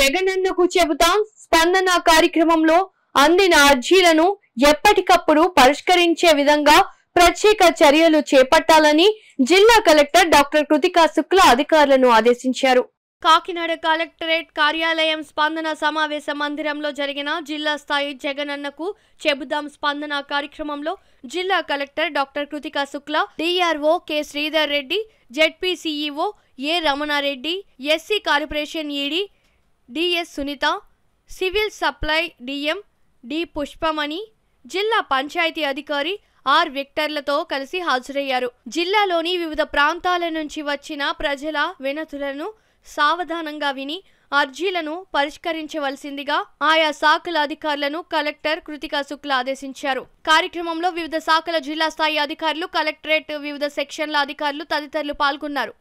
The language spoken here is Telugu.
జగనన్నకు చెబుతా స్పందన కార్యక్రమంలో అందిన అర్జీలను ఎప్పటికప్పుడు పరిష్కరించే విధంగా ప్రత్యేక చర్యలు చేపట్టాలని జిల్లా కలెక్టర్ డాక్టర్ కృతికా శుక్ల అధికారులను ఆదేశించారు కాకినాడ కలెక్టరేట్ కార్యాలయం స్పందన సమావేశ మందిరంలో జరిగిన జిల్లా స్థాయి జగనన్నకు చెబుదాం స్పందన కార్యక్రమంలో జిల్లా collector doctor Kritika Shukla DRO K Sridhar Reddy ZP CEO A Ramana Reddy SC corporation ED DS Sunitha civil supply DM D Pushpamani జిల్లా పంచాయతీ అధికారి ఆర్ విక్టర్లతో కలిసి హాజరయ్యారు జిల్లాలోని వివిధ ప్రాంతాల నుంచి వచ్చిన ప్రజల వినతులను సావధానంగా విని అర్జీలను పరిష్కరించవలసిందిగా ఆయా శాఖల అధికారులను కలెక్టర్ కృతికా శుక్ల ఆదేశించారు కార్యక్రమంలో వివిధ శాఖల జిల్లా స్థాయి అధికారులు కలెక్టరేట్ వివిధ సెక్షన్ల అధికారులు తదితరులు పాల్గొన్నారు